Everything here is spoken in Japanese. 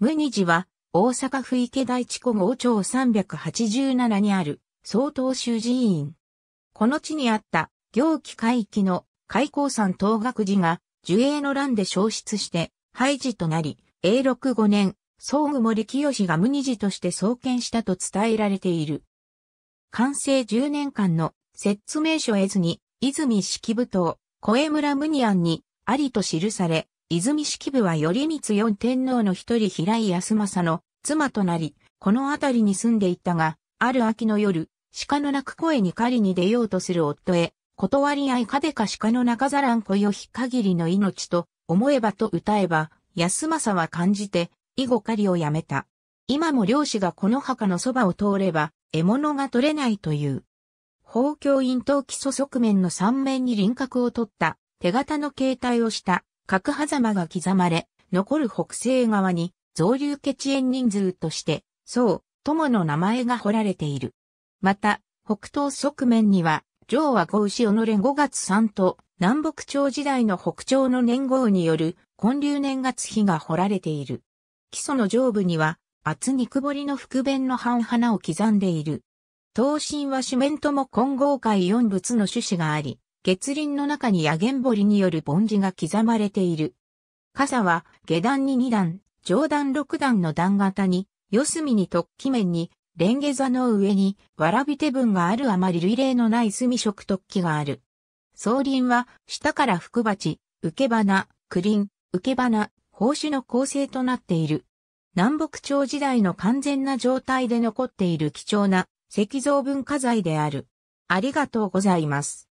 無寺は、大阪府池田一古郷町387にある、総統州寺院。この地にあった、行基海域の開港山東学寺が、樹影の乱で消失して、廃寺となり、永禄五年、総具森清が無寺として創建したと伝えられている。完成10年間の、説明書絵図に、泉式部島、小江村無二庵に、ありと記され、泉式部は頼光四天皇の一人平井康政の妻となり、この辺りに住んでいたが、ある秋の夜、鹿の鳴く声に狩りに出ようとする夫へ、断り合いかでか鹿の中ざらんこよ日限りの命と思えばと歌えば、康政は感じて、以後狩りをやめた。今も漁師がこの墓のそばを通れば、獲物が取れないという。法教院頭基礎側面の3面に輪郭を取った、手形の形態をした角狭間が刻まれ、残る北西側に、増流血縁人数として、そう、友の名前が彫られている。また、北東側面には、上和五牛己の連月三と、南北朝時代の北朝の年号による、混流年月日が彫られている。基礎の上部には、厚肉彫りの復弁の半花を刻んでいる。刀身は主面とも混合会四仏の種子があり、月輪の中に野源りによる盆地が刻まれている。傘は下段に2段、上段6段の段型に、四隅に突起面に、レンゲ座の上に、わらび手分があるあまり類例のない隅色突起がある。草輪は、下から福鉢、受け花、栗輪、受け花、宝珠の構成となっている。南北朝時代の完全な状態で残っている貴重な石像文化財である。ありがとうございます。